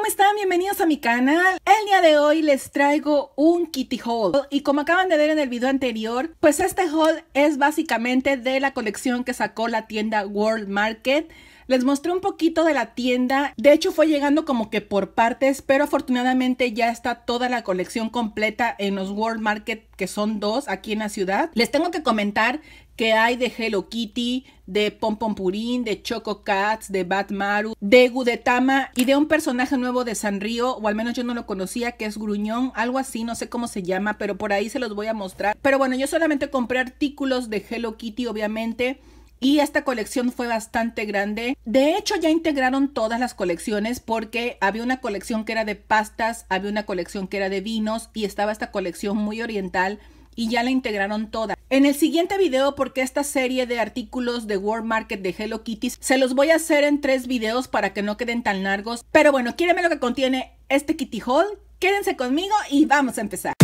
¿cómo están? Bienvenidos a mi canal. El día de hoy les traigo un kitty haul y como acaban de ver en el video anterior, pues este haul es básicamente de la colección que sacó la tienda World Market les mostré un poquito de la tienda. De hecho, fue llegando como que por partes, pero afortunadamente ya está toda la colección completa en los World Market, que son dos aquí en la ciudad. Les tengo que comentar que hay de Hello Kitty, de Pom Pom Purín, de Choco Cats, de Maru, de Gudetama y de un personaje nuevo de Sanrio, o al menos yo no lo conocía, que es Gruñón, algo así, no sé cómo se llama, pero por ahí se los voy a mostrar. Pero bueno, yo solamente compré artículos de Hello Kitty, obviamente y esta colección fue bastante grande. De hecho, ya integraron todas las colecciones porque había una colección que era de pastas, había una colección que era de vinos y estaba esta colección muy oriental y ya la integraron toda. En el siguiente video, porque esta serie de artículos de World Market de Hello Kitty se los voy a hacer en tres videos para que no queden tan largos. Pero bueno, quírenme lo que contiene este Kitty Hall. Quédense conmigo y vamos a empezar.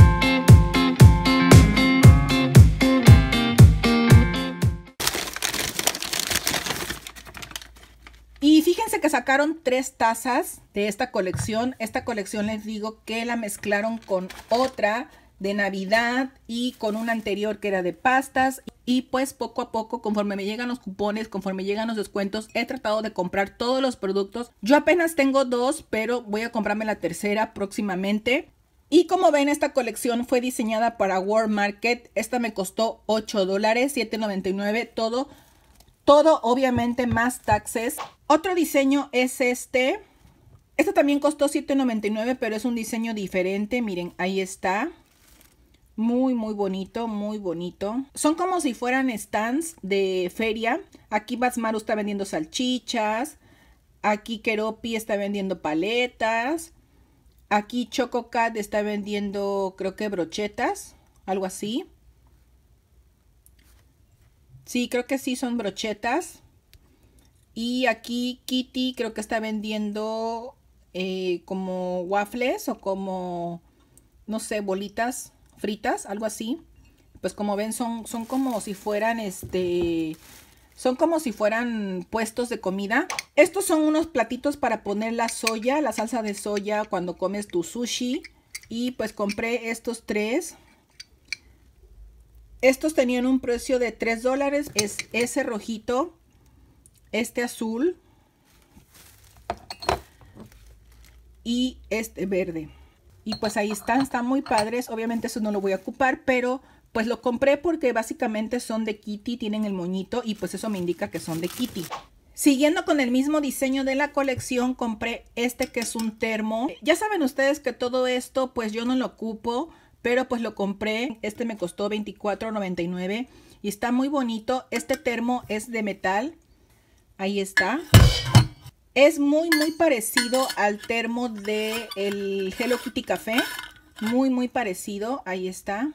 Y fíjense que sacaron tres tazas de esta colección. Esta colección les digo que la mezclaron con otra de Navidad y con una anterior que era de pastas. Y pues poco a poco, conforme me llegan los cupones, conforme llegan los descuentos, he tratado de comprar todos los productos. Yo apenas tengo dos, pero voy a comprarme la tercera próximamente. Y como ven, esta colección fue diseñada para World Market. Esta me costó 8 dólares, 7.99, todo. Todo obviamente más taxes. Otro diseño es este. Este también costó $7.99, pero es un diseño diferente. Miren, ahí está. Muy, muy bonito, muy bonito. Son como si fueran stands de feria. Aquí Basmaru está vendiendo salchichas. Aquí Keropi está vendiendo paletas. Aquí Chococat está vendiendo, creo que brochetas, algo así. Sí, creo que sí son brochetas. Y aquí Kitty creo que está vendiendo eh, como waffles o como, no sé, bolitas fritas, algo así. Pues como ven, son, son como si fueran este... Son como si fueran puestos de comida. Estos son unos platitos para poner la soya, la salsa de soya cuando comes tu sushi. Y pues compré estos tres. Estos tenían un precio de 3 dólares. Es ese rojito este azul y este verde. Y pues ahí están, están muy padres. Obviamente eso no lo voy a ocupar, pero pues lo compré porque básicamente son de Kitty, tienen el moñito y pues eso me indica que son de Kitty. Siguiendo con el mismo diseño de la colección, compré este que es un termo. Ya saben ustedes que todo esto pues yo no lo ocupo, pero pues lo compré. Este me costó $24.99 y está muy bonito. Este termo es de metal Ahí está. Es muy, muy parecido al termo del el Hello Kitty Café. Muy, muy parecido. Ahí está.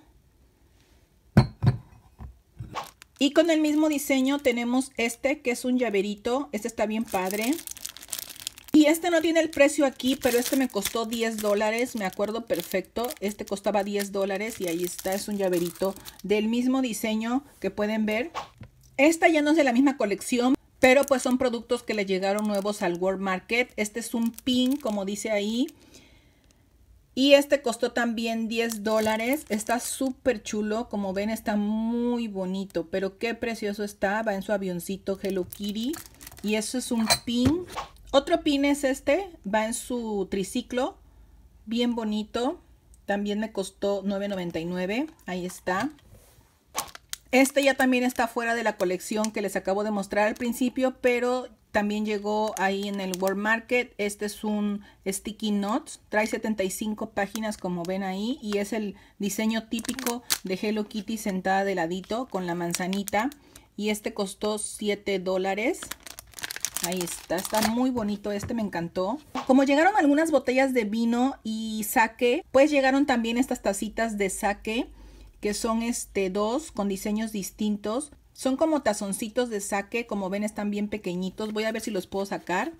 Y con el mismo diseño tenemos este que es un llaverito. Este está bien padre. Y este no tiene el precio aquí, pero este me costó 10 dólares. Me acuerdo perfecto. Este costaba 10 dólares y ahí está. Es un llaverito del mismo diseño que pueden ver. Esta ya no es de la misma colección, pero pues son productos que le llegaron nuevos al World Market. Este es un pin, como dice ahí. Y este costó también 10 dólares. Está súper chulo. Como ven, está muy bonito. Pero qué precioso está. Va en su avioncito Hello Kitty. Y eso es un pin. Otro pin es este. Va en su triciclo. Bien bonito. También me costó $9.99. Ahí está. Este ya también está fuera de la colección que les acabo de mostrar al principio, pero también llegó ahí en el World Market. Este es un Sticky Notes, trae 75 páginas como ven ahí y es el diseño típico de Hello Kitty sentada de ladito con la manzanita. Y este costó 7 dólares. Ahí está, está muy bonito este, me encantó. Como llegaron algunas botellas de vino y saque, pues llegaron también estas tacitas de sake que son este dos con diseños distintos. Son como tazoncitos de saque, como ven están bien pequeñitos. Voy a ver si los puedo sacar.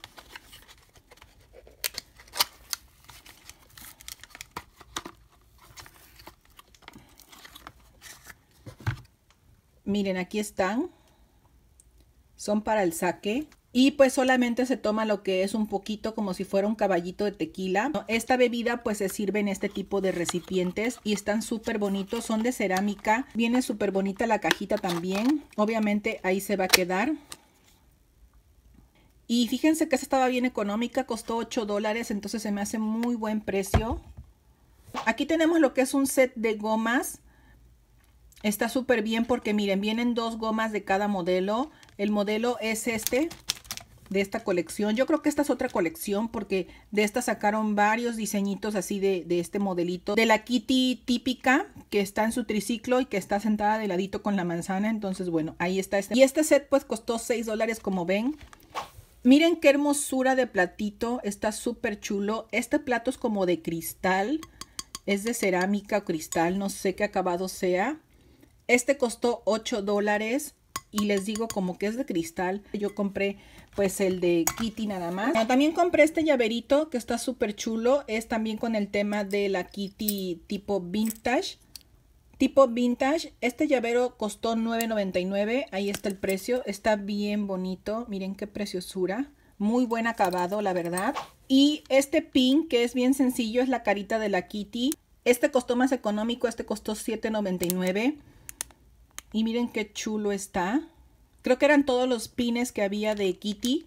Miren, aquí están. Son para el saque y pues solamente se toma lo que es un poquito como si fuera un caballito de tequila. Esta bebida pues se sirve en este tipo de recipientes y están súper bonitos, son de cerámica, viene súper bonita la cajita también, obviamente ahí se va a quedar. Y fíjense que esta estaba bien económica, costó 8 dólares, entonces se me hace muy buen precio. Aquí tenemos lo que es un set de gomas. Está súper bien porque miren, vienen dos gomas de cada modelo. El modelo es este, de esta colección. Yo creo que esta es otra colección porque de esta sacaron varios diseñitos así de, este modelito. De la Kitty típica que está en su triciclo y que está sentada de ladito con la manzana. Entonces, bueno, ahí está. Este. Y este set pues costó 6 dólares como ven. Miren qué hermosura de platito. Está súper chulo. Este plato es como de cristal. Es de cerámica o cristal. No sé qué acabado sea. Este costó 8 dólares y les digo como que es de cristal. Yo compré pues el de Kitty nada más. también compré este llaverito que está súper chulo. Es también con el tema de la Kitty tipo vintage. Tipo vintage, este llavero costó $9.99, ahí está el precio, está bien bonito, miren qué preciosura, muy buen acabado la verdad. Y este pin que es bien sencillo, es la carita de la Kitty, este costó más económico, este costó $7.99. Y miren qué chulo está. Creo que eran todos los pines que había de Kitty.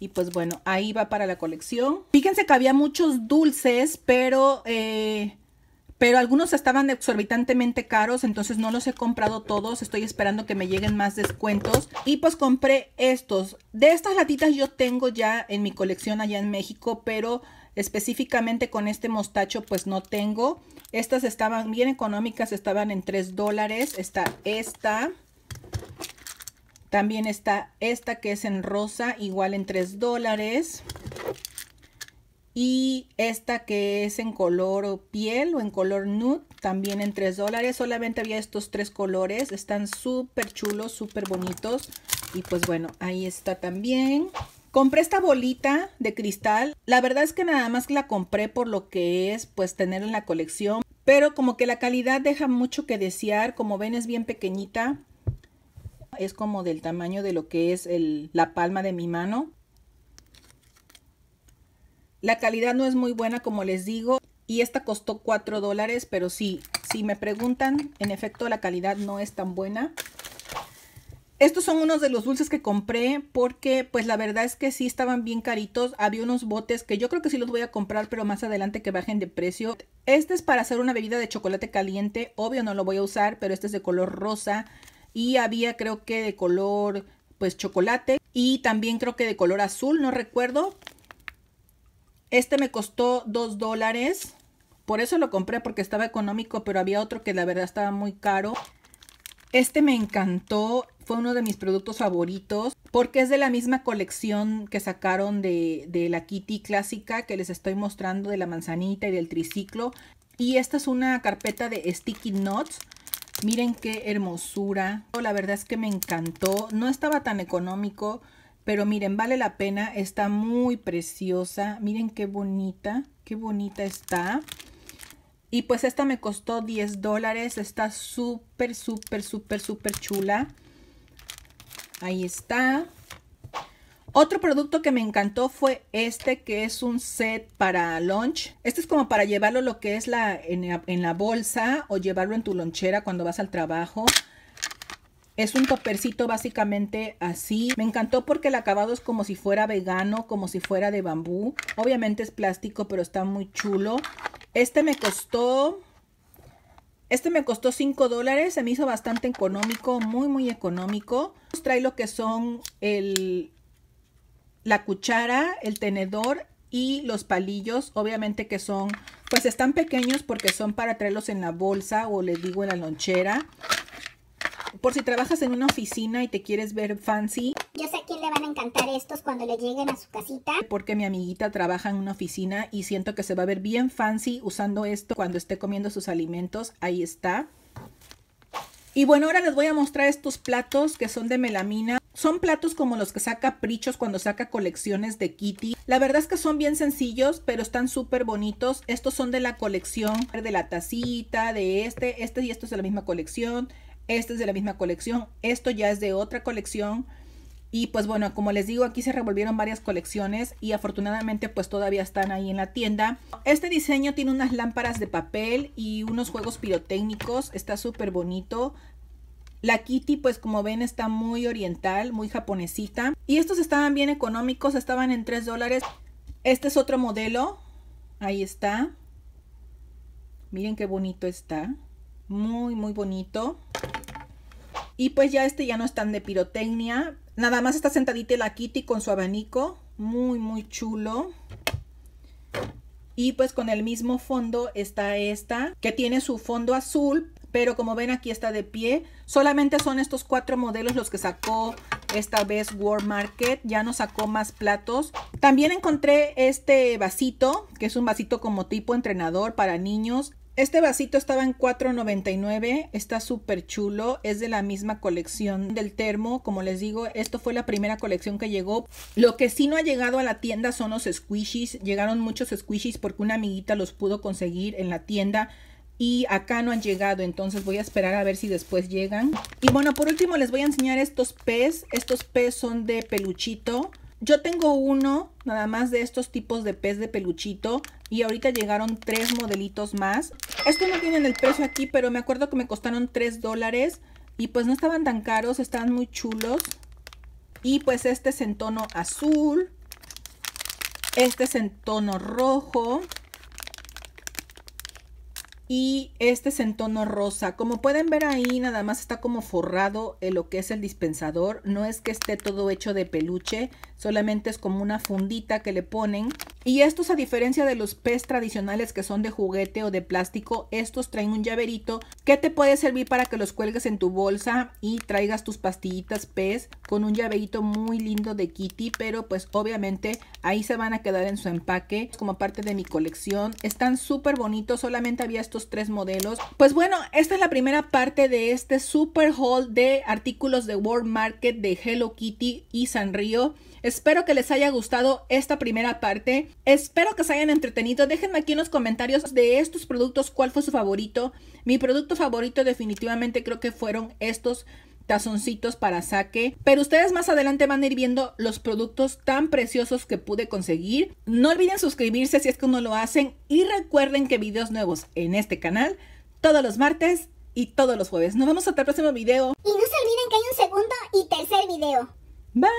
Y pues bueno, ahí va para la colección. Fíjense que había muchos dulces, pero... Eh, pero algunos estaban exorbitantemente caros, entonces no los he comprado todos. Estoy esperando que me lleguen más descuentos. Y pues compré estos. De estas latitas yo tengo ya en mi colección allá en México, pero específicamente con este mostacho pues no tengo. Estas estaban bien económicas, estaban en 3 dólares. Está esta. También está esta que es en rosa, igual en 3 dólares. Y esta que es en color piel o en color nude, también en 3 dólares. Solamente había estos tres colores. Están súper chulos, súper bonitos. Y pues bueno, ahí está también. Compré esta bolita de cristal. La verdad es que nada más la compré por lo que es, pues tener en la colección. Pero como que la calidad deja mucho que desear. Como ven es bien pequeñita. Es como del tamaño de lo que es la palma de mi mano. La calidad no es muy buena como les digo. Y esta costó 4 dólares, pero sí, si me preguntan, en efecto la calidad no es tan buena. Estos son unos de los dulces que compré porque pues la verdad es que sí estaban bien caritos. Había unos botes que yo creo que sí los voy a comprar pero más adelante que bajen de precio. Este es para hacer una bebida de chocolate caliente. Obvio no lo voy a usar pero este es de color rosa y había creo que de color pues chocolate y también creo que de color azul, no recuerdo. Este me costó 2 dólares. Por eso lo compré porque estaba económico pero había otro que la verdad estaba muy caro. Este me encantó, fue uno de mis productos favoritos porque es de la misma colección que sacaron de, de la Kitty clásica que les estoy mostrando de la manzanita y del triciclo. Y esta es una carpeta de sticky notes. Miren qué hermosura. La verdad es que me encantó. No estaba tan económico, pero miren, vale la pena. Está muy preciosa. Miren qué bonita, qué bonita está. Y pues esta me costó 10 dólares. Está súper, súper, súper, súper chula. Ahí está. Otro producto que me encantó fue este, que es un set para lunch. Este es como para llevarlo lo que es la, en, la, en la bolsa o llevarlo en tu lonchera cuando vas al trabajo. Es un topercito básicamente así. Me encantó porque el acabado es como si fuera vegano, como si fuera de bambú. Obviamente es plástico, pero está muy chulo. Este me costó este me costó 5 dólares, se me hizo bastante económico, muy muy económico. Trae lo que son el, la cuchara, el tenedor y los palillos, obviamente que son, pues están pequeños porque son para traerlos en la bolsa o les digo en la lonchera. Por si trabajas en una oficina y te quieres ver fancy. sé cantar estos cuando le lleguen a su casita. Porque mi amiguita trabaja en una oficina y siento que se va a ver bien fancy usando esto cuando esté comiendo sus alimentos. Ahí está. Y bueno, ahora les voy a mostrar estos platos que son de melamina. Son platos como los que saca Prichos cuando saca colecciones de Kitty. La verdad es que son bien sencillos, pero están súper bonitos. Estos son de la colección de la tacita, de este, este y esto es de la misma colección. Este es de la misma colección, esto ya es de otra colección. Y pues bueno, como les digo, aquí se revolvieron varias colecciones y afortunadamente pues todavía están ahí en la tienda. Este diseño tiene unas lámparas de papel y unos juegos pirotécnicos, está súper bonito. La Kitty, pues como ven, está muy oriental, muy japonesita. Y estos estaban bien económicos, estaban en 3 dólares. Este es otro modelo. Ahí está. Miren qué bonito está. Muy, muy bonito. Y pues ya este ya no están de pirotecnia. Nada más está sentadita la Kitty con su abanico. Muy, muy chulo. Y pues con el mismo fondo está esta, que tiene su fondo azul, pero como ven aquí está de pie. Solamente son estos cuatro modelos los que sacó esta vez World Market. Ya no sacó más platos. También encontré este vasito, que es un vasito como tipo entrenador para niños. Este vasito estaba en $4.99, está súper chulo, es de la misma colección del termo, como les digo, esto fue la primera colección que llegó. Lo que sí no ha llegado a la tienda son los squishies, llegaron muchos squishies porque una amiguita los pudo conseguir en la tienda y acá no han llegado, entonces voy a esperar a ver si después llegan. Y bueno, por último les voy a enseñar estos pez, estos pez son de peluchito, yo tengo uno, nada más de estos tipos de pez de peluchito. Y ahorita llegaron tres modelitos más. Esto no tienen el precio aquí, pero me acuerdo que me costaron 3 dólares. Y pues no estaban tan caros, estaban muy chulos. Y pues este es en tono azul. Este es en tono rojo y este es en tono rosa. Como pueden ver ahí, nada más está como forrado en lo que es el dispensador. No es que esté todo hecho de peluche, solamente es como una fundita que le ponen. Y estos, a diferencia de los pez tradicionales que son de juguete o de plástico, estos traen un llaverito que te puede servir para que los cuelgues en tu bolsa y traigas tus pastillitas pez con un llaverito muy lindo de Kitty, pero pues obviamente ahí se van a quedar en su empaque como parte de mi colección. Están súper bonitos, solamente había estos tres modelos. Pues bueno, esta es la primera parte de este super haul de artículos de World Market de Hello Kitty y Sanrio. Espero que les haya gustado esta primera parte. Espero que se hayan entretenido. Déjenme aquí en los comentarios de estos productos cuál fue su favorito. Mi producto favorito definitivamente creo que fueron estos tazoncitos para saque. Pero ustedes más adelante van a ir viendo los productos tan preciosos que pude conseguir. No olviden suscribirse si es que no lo hacen. Y recuerden que videos nuevos en este canal todos los martes y todos los jueves. Nos vemos hasta el próximo video. Y no se olviden que hay un segundo y tercer video. Bye.